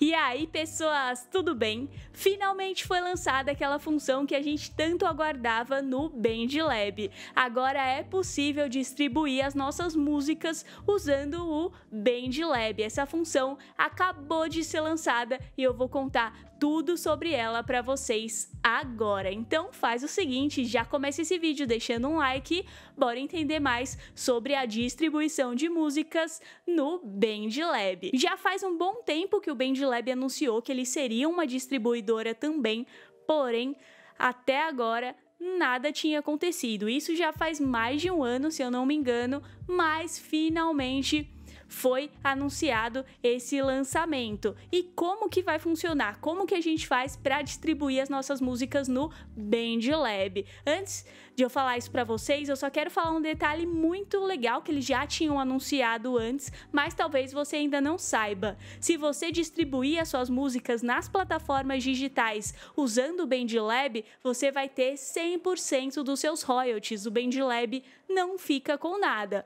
E aí, pessoas, tudo bem? Finalmente foi lançada aquela função que a gente tanto aguardava no BandLab. Agora é possível distribuir as nossas músicas usando o BandLab. Essa função acabou de ser lançada e eu vou contar tudo sobre ela para vocês agora. Então faz o seguinte, já começa esse vídeo deixando um like, bora entender mais sobre a distribuição de músicas no BandLab. Já faz um bom tempo que o BandLab anunciou que ele seria uma distribuidora também, porém até agora nada tinha acontecido. Isso já faz mais de um ano, se eu não me engano, mas finalmente foi anunciado esse lançamento. E como que vai funcionar? Como que a gente faz para distribuir as nossas músicas no BandLab? Antes de eu falar isso para vocês, eu só quero falar um detalhe muito legal que eles já tinham anunciado antes, mas talvez você ainda não saiba. Se você distribuir as suas músicas nas plataformas digitais usando o BandLab, você vai ter 100% dos seus royalties. O BandLab não fica com nada.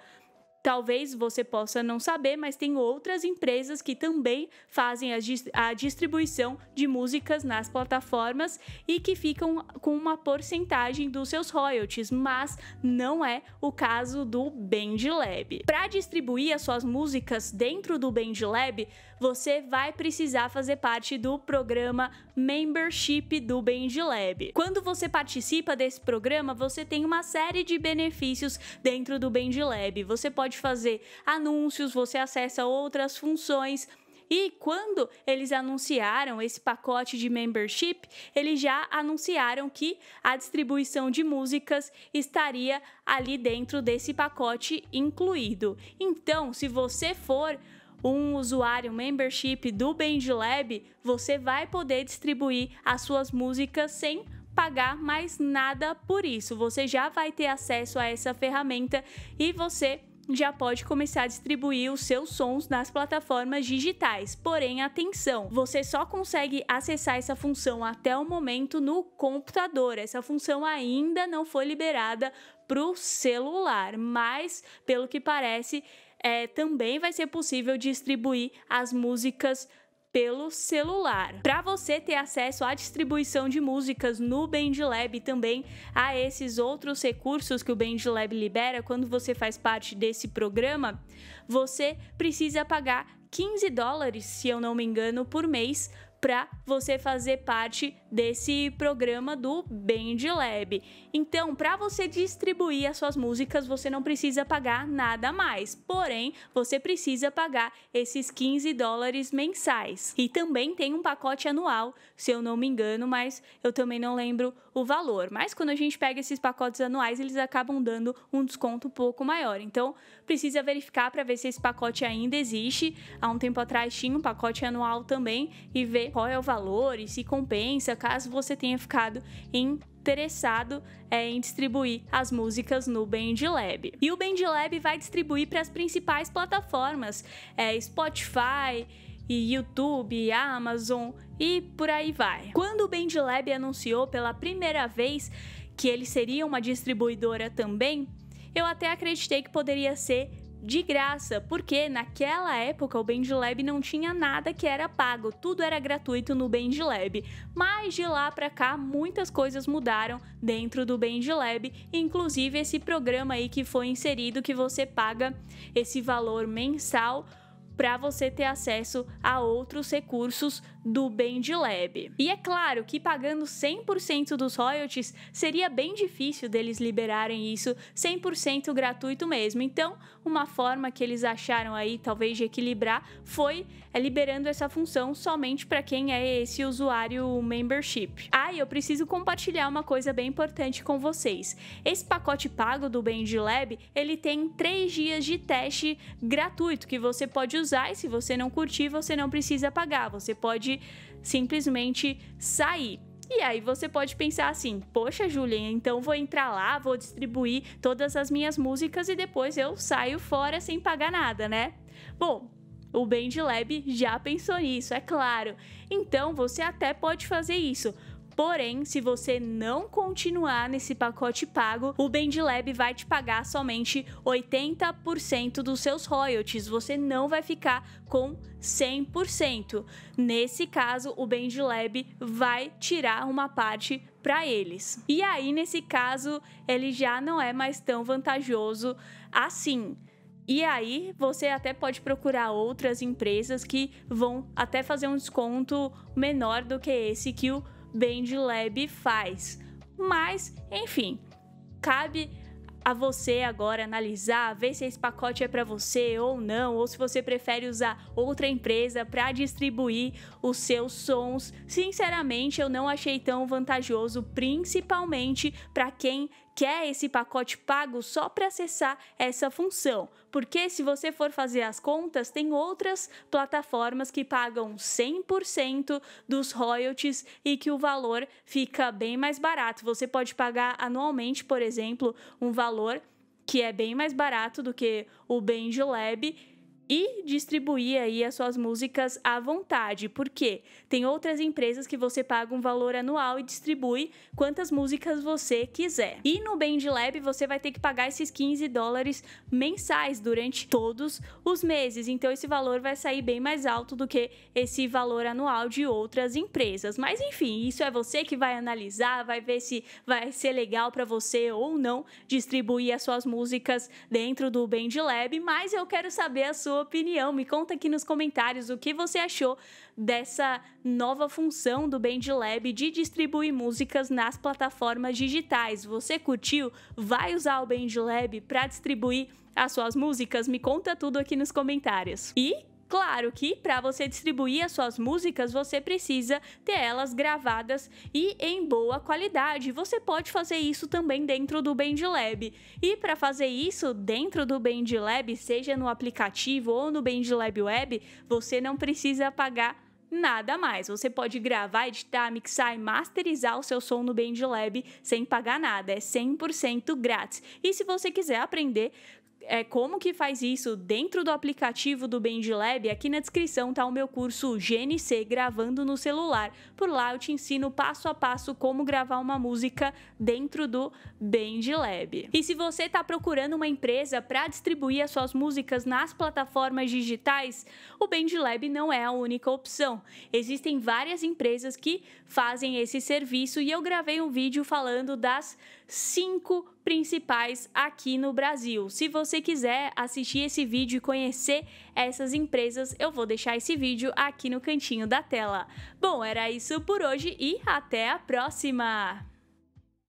Talvez você possa não saber, mas tem outras empresas que também fazem a, distribuição de músicas nas plataformas e que ficam com uma porcentagem dos seus royalties, mas não é o caso do BandLab. Para distribuir as suas músicas dentro do BandLab, você vai precisar fazer parte do programa Membership do BandLab. Quando você participa desse programa, você tem uma série de benefícios dentro do BandLab. Você pode pode fazer anúncios, você acessa outras funções. E quando eles anunciaram esse pacote de membership, eles já anunciaram que a distribuição de músicas estaria ali dentro desse pacote incluído. Então, se você for um usuário membership do BandLab, você vai poder distribuir as suas músicas sem pagar mais nada por isso. Você já vai ter acesso a essa ferramenta e você já pode começar a distribuir os seus sons nas plataformas digitais. Porém, atenção, você só consegue acessar essa função até o momento no computador. Essa função ainda não foi liberada para o celular, mas pelo que parece, é, também vai ser possível distribuir as músicas pelo celular. Para você ter acesso à distribuição de músicas no BandLab e também a esses outros recursos que o BandLab libera quando você faz parte desse programa, você precisa pagar 15 dólares, se eu não me engano, por mês para você fazer parte desse programa do Band Lab. Então, para você distribuir as suas músicas, você não precisa pagar nada mais. Porém, você precisa pagar esses 15 dólares mensais. E também tem um pacote anual, se eu não me engano, mas eu também não lembro o valor. Mas quando a gente pega esses pacotes anuais, eles acabam dando um desconto um pouco maior. Então, precisa verificar para ver se esse pacote ainda existe. Há um tempo atrás tinha um pacote anual também e ver qual é o valor e se compensa caso você tenha ficado em interessado é, em distribuir as músicas no BandLab. E o BandLab vai distribuir para as principais plataformas, é, Spotify, e YouTube, Amazon e por aí vai. Quando o BandLab anunciou pela primeira vez que ele seria uma distribuidora também, eu até acreditei que poderia ser de graça, porque naquela época o Lab não tinha nada que era pago, tudo era gratuito no Lab Mas de lá para cá muitas coisas mudaram dentro do Lab, inclusive esse programa aí que foi inserido que você paga esse valor mensal para você ter acesso a outros recursos do BandLab lab. E é claro que pagando 100% dos royalties seria bem difícil deles liberarem isso 100% gratuito mesmo. Então, uma forma que eles acharam aí talvez de equilibrar foi é, liberando essa função somente para quem é esse usuário membership. Ah, e eu preciso compartilhar uma coisa bem importante com vocês. Esse pacote pago do Band Lab, ele tem 3 dias de teste gratuito que você pode usar e se você não curtir, você não precisa pagar. Você pode pode simplesmente sair. E aí você pode pensar assim: poxa, Julian, então vou entrar lá, vou distribuir todas as minhas músicas e depois eu saio fora sem pagar nada, né? Bom, o Band Lab já pensou nisso, é claro. Então você até pode fazer isso, Porém, se você não continuar nesse pacote pago, o BendLab vai te pagar somente 80% dos seus royalties. Você não vai ficar com 100%. Nesse caso, o BendLab vai tirar uma parte para eles. E aí, nesse caso, ele já não é mais tão vantajoso assim. E aí, você até pode procurar outras empresas que vão até fazer um desconto menor do que esse que o BandLab faz. Mas, enfim, cabe a você agora analisar, ver se esse pacote é para você ou não, ou se você prefere usar outra empresa para distribuir os seus sons. Sinceramente, eu não achei tão vantajoso, principalmente para quem quer é esse pacote pago só para acessar essa função, porque se você for fazer as contas, tem outras plataformas que pagam 100% dos royalties e que o valor fica bem mais barato. Você pode pagar anualmente, por exemplo, um valor que é bem mais barato do que o Benjo Lab e distribuir aí as suas músicas à vontade, porque tem outras empresas que você paga um valor anual e distribui quantas músicas você quiser. E no Band Lab você vai ter que pagar esses 15 dólares mensais durante todos os meses, então esse valor vai sair bem mais alto do que esse valor anual de outras empresas. Mas enfim, isso é você que vai analisar, vai ver se vai ser legal para você ou não distribuir as suas músicas dentro do Band Lab, mas eu quero saber a sua sua opinião. Me conta aqui nos comentários o que você achou dessa nova função do BandLab de distribuir músicas nas plataformas digitais. Você curtiu? Vai usar o BandLab para distribuir as suas músicas? Me conta tudo aqui nos comentários. E Claro que para você distribuir as suas músicas, você precisa ter elas gravadas e em boa qualidade. Você pode fazer isso também dentro do BandLab. E para fazer isso dentro do BandLab, seja no aplicativo ou no BandLab Web, você não precisa pagar nada mais. Você pode gravar, editar, mixar e masterizar o seu som no BandLab sem pagar nada, é 100% grátis. E se você quiser aprender é, como que faz isso dentro do aplicativo do BendLab, aqui na descrição tá o meu curso GNC Gravando no Celular. Por lá eu te ensino passo a passo como gravar uma música dentro do BendLab. E se você está procurando uma empresa para distribuir as suas músicas nas plataformas digitais, o BendLab não é a única opção. Existem várias empresas que fazem esse serviço e eu gravei um vídeo falando das cinco principais aqui no Brasil. Se você você quiser assistir esse vídeo e conhecer essas empresas, eu vou deixar esse vídeo aqui no cantinho da tela. Bom, era isso por hoje e até a próxima!